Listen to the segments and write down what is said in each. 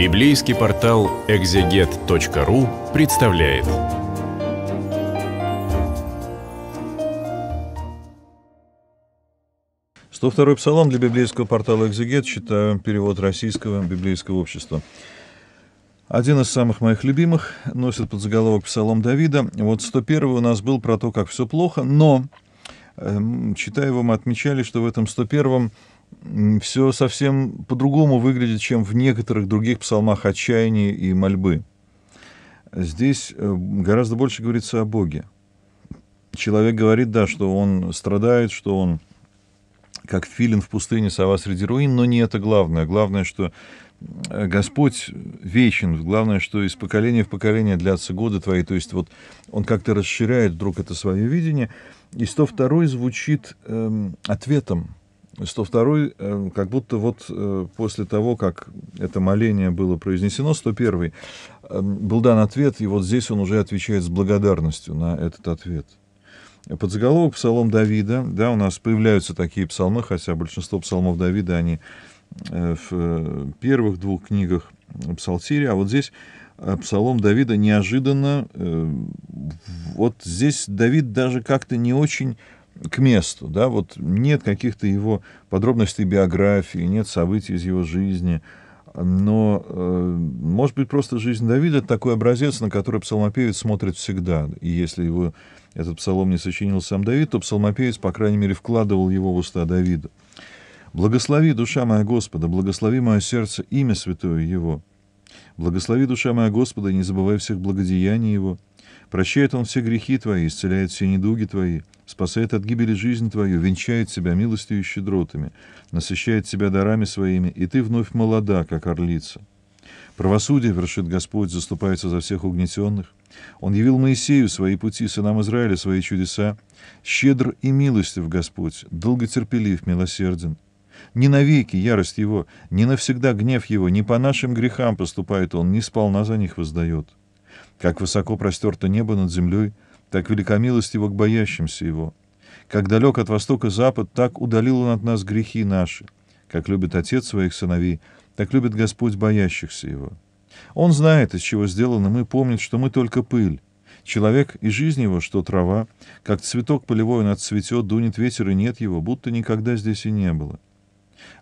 Библейский портал экзегет.ру представляет. Сто второй псалом для библейского портала «Экзегет» читаю перевод российского библейского общества. Один из самых моих любимых носит под заголовок «Псалом Давида». Вот 101 у нас был про то, как все плохо, но, эм, читая его, мы отмечали, что в этом 101 все совсем по-другому выглядит, чем в некоторых других псалмах отчаяния и мольбы. Здесь э, гораздо больше говорится о Боге. Человек говорит, да, что он страдает, что он как филин в пустыне, сова среди руин, но не это главное. Главное, что э, Господь вечен, главное, что из поколения в поколение длятся годы твои, то есть вот он как-то расширяет вдруг это свое видение, и 102 звучит эм, ответом 102 э, как будто вот э, после того, как это моление было произнесено, 101 э, был дан ответ, и вот здесь он уже отвечает с благодарностью на этот ответ. Под заголовок «Псалом Давида», да, у нас появляются такие псалмы, хотя большинство псалмов Давида, они в первых двух книгах Псалтири, а вот здесь псалом Давида неожиданно, вот здесь Давид даже как-то не очень к месту, да, вот нет каких-то его подробностей биографии, нет событий из его жизни, но, э, может быть, просто жизнь Давида — это такой образец, на который псалмопевец смотрит всегда. И если его этот псалом не сочинил сам Давид, то псалмопевец, по крайней мере, вкладывал его в уста Давида. «Благослови, душа моя Господа, благослови мое сердце, имя святое Его. Благослови, душа моя Господа, не забывай всех благодеяний Его». Прощает Он все грехи твои, исцеляет все недуги твои, спасает от гибели жизнь твою, венчает себя милостью и щедротами, насыщает себя дарами своими, и ты вновь молода, как орлица. Правосудие вершит Господь, заступается за всех угнетенных. Он явил Моисею свои пути, сынам Израиля свои чудеса. Щедр и милостив Господь, долготерпелив, милосерден. Не навеки ярость его, не навсегда гнев его, не по нашим грехам поступает он, не сполна за них воздает. Как высоко простерто небо над землей, так велика милость его к боящимся его. Как далек от востока запад, так удалил он от нас грехи наши. Как любит отец своих сыновей, так любит Господь боящихся его. Он знает, из чего сделаны мы, помнит, что мы только пыль. Человек и жизнь его, что трава, как цветок полевой он отцветет, дунет ветер, и нет его, будто никогда здесь и не было.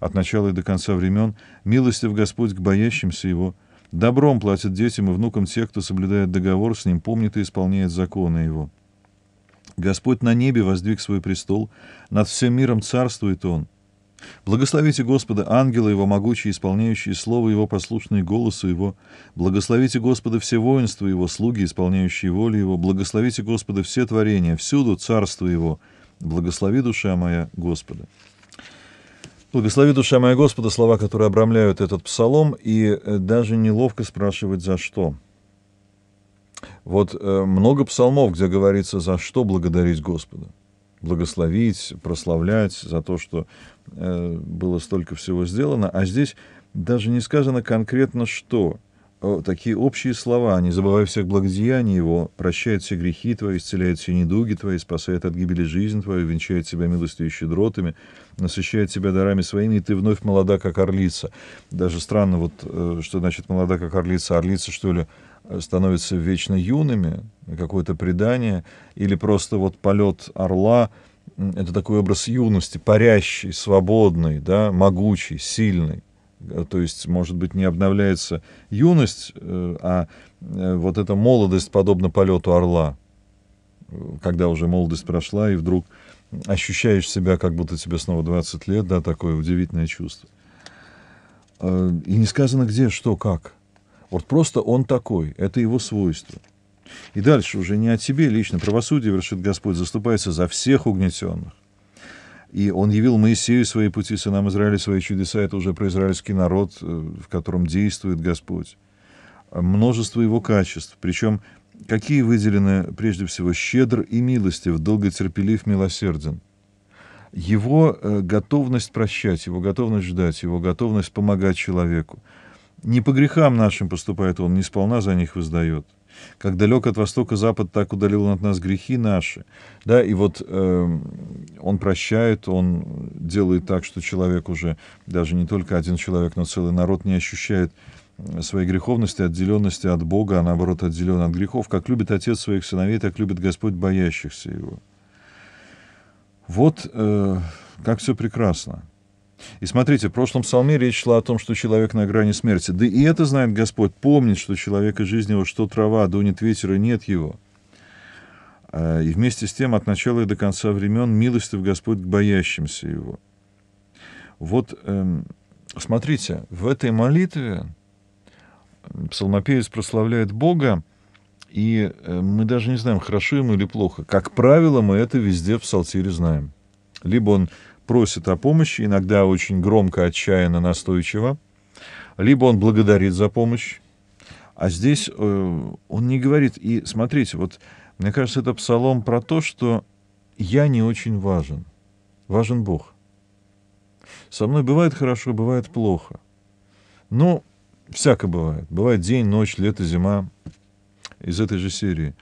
От начала и до конца времен милостив Господь к боящимся его — Добром платят детям и внукам тех, кто соблюдает договор с ним, помнит и исполняет законы его. Господь на небе воздвиг свой престол, над всем миром царствует он. Благословите Господа, ангелы его могучие, исполняющие слово его, послушные голосу его. Благословите Господа все воинства его, слуги, исполняющие волю его. Благословите Господа все творения, всюду царство его. Благослови, душа моя, Господа. Благослови душа моя Господа слова, которые обрамляют этот псалом, и э, даже неловко спрашивать за что. Вот э, много псалмов, где говорится, за что благодарить Господа. Благословить, прославлять за то, что э, было столько всего сделано. А здесь даже не сказано конкретно что такие общие слова, не забывай всех благодеяний его, прощает все грехи твои, исцеляет все недуги твои, спасает от гибели жизнь твою, венчает себя милостью и щедротами, насыщает себя дарами своими, и ты вновь молода, как орлица. Даже странно, вот э, что значит молода, как орлица, орлица, что ли, становится вечно юными, какое-то предание, или просто вот полет орла, это такой образ юности, парящий, свободный, да, могучий, сильный. Э, то есть, может быть, не обновляется юность, э, а э, вот эта молодость подобна полету орла, когда уже молодость прошла, и вдруг ощущаешь себя, как будто тебе снова 20 лет, да, такое удивительное чувство. И не сказано где, что, как. Вот просто он такой, это его свойство. И дальше уже не о тебе лично. Правосудие вершит Господь, заступается за всех угнетенных. И он явил Моисею свои пути, сынам Израиля свои чудеса. Это уже про израильский народ, э, в котором действует Господь. А множество его качеств. Причем какие выделены прежде всего щедр и милостив, долготерпелив, милосерден. Его э, готовность прощать, его готовность ждать, его готовность помогать человеку. Не по грехам нашим поступает он, не сполна за них воздает – как далек от востока запад, так удалил он от нас грехи наши. Да, и вот э, он прощает, он делает так, что человек уже, даже не только один человек, но целый народ не ощущает э, своей греховности, отделенности от Бога, а наоборот отделен от грехов, как любит отец своих сыновей, так любит Господь боящихся его. Вот э, как все прекрасно. И смотрите, в прошлом псалме речь шла о том, что человек на грани смерти. Да и это знает Господь, помнит, что человек и жизнь его, что трава, дунет ветер, и нет его. А, и вместе с тем от начала и до конца времен милостив Господь к боящимся его. Вот эм, смотрите, в этой молитве псалмопевец прославляет Бога, и э, мы даже не знаем, хорошо ему или плохо. Как правило, мы это везде в псалтире знаем. Либо он просит о помощи, иногда очень громко, отчаянно, настойчиво, либо он благодарит за помощь, а здесь э, он не говорит. И смотрите, вот мне кажется, это псалом про то, что я не очень важен. Важен Бог. Со мной бывает хорошо, бывает плохо. но ну, всяко бывает. Бывает день, ночь, лето, зима. Из этой же серии.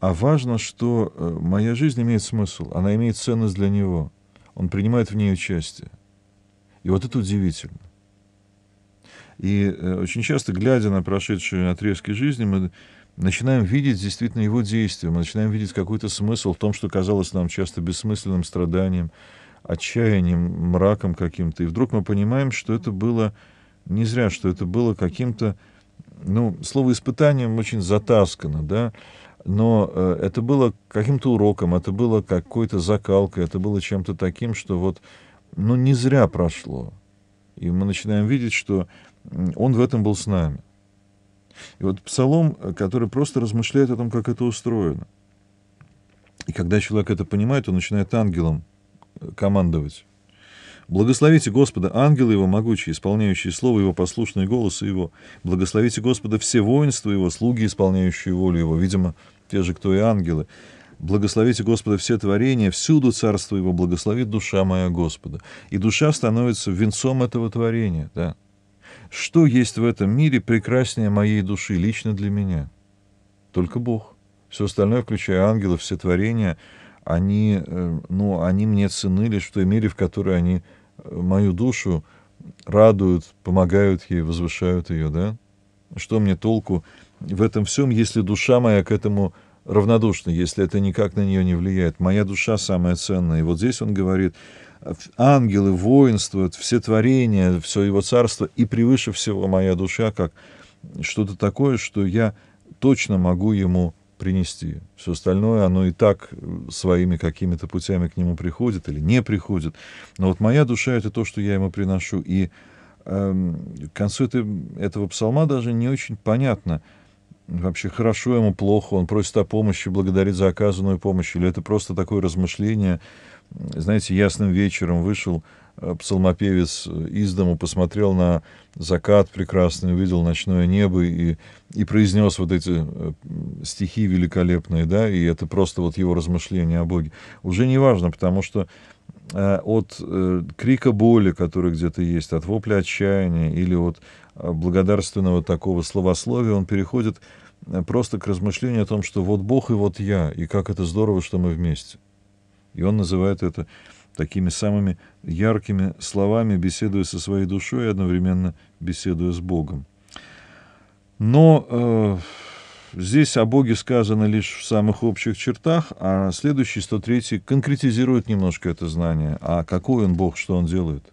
А важно, что э, моя жизнь имеет смысл, она имеет ценность для него он принимает в ней участие. И вот это удивительно. И э, очень часто, глядя на прошедшие отрезки жизни, мы начинаем видеть действительно его действия, мы начинаем видеть какой-то смысл в том, что казалось нам часто бессмысленным страданием, отчаянием, мраком каким-то. И вдруг мы понимаем, что это было не зря, что это было каким-то, ну, слово «испытанием» очень затаскано, да, но э, это было каким-то уроком, это было какой-то закалкой, это было чем-то таким, что вот, ну, не зря прошло. И мы начинаем видеть, что он в этом был с нами. И вот псалом, э, который просто размышляет о том, как это устроено. И когда человек это понимает, он начинает ангелом э, командовать. Благословите Господа, ангелы Его могучие, исполняющие Слово Его, послушные голосы Его. Благословите Господа все воинства Его, слуги, исполняющие волю Его, видимо, те же, кто и ангелы. Благословите Господа все творения, всюду царство Его, благословит душа моя Господа. И душа становится венцом этого творения, да. Что есть в этом мире прекраснее моей души, лично для меня? Только Бог. Все остальное, включая ангелов, все творения, они, э, ну, они мне цены лишь в той мере, в которой они э, мою душу радуют, помогают ей, возвышают ее, да? Что мне толку в этом всем, если душа моя к этому равнодушна, если это никак на нее не влияет? Моя душа самая ценная. И вот здесь он говорит, ангелы воинствуют, все творения, все его царство, и превыше всего моя душа, как что-то такое, что я точно могу ему принести. Все остальное, оно и так э, своими какими-то путями к нему приходит или не приходит. Но вот моя душа — это то, что я ему приношу. И э, к концу это, этого псалма даже не очень понятно, вообще хорошо ему, плохо, он просит о помощи, благодарит за оказанную помощь, или это просто такое размышление. Знаете, ясным вечером вышел — Э, псалмопевец э, из дому посмотрел на закат прекрасный, увидел ночное небо и, и произнес вот эти э, стихи великолепные, да, и это просто вот его размышления о Боге. Уже не важно, потому что от крика боли, который где-то есть, от вопля отчаяния или от благодарственного такого словословия, он переходит просто к размышлению о том, что вот Бог и вот я, и как это здорово, что мы вместе. И он называет это такими самыми яркими словами, беседуя со своей душой и одновременно беседуя с Богом. Но э, здесь о Боге сказано лишь в самых общих чертах, а следующий 103 конкретизирует немножко это знание. А какой он Бог, что он делает?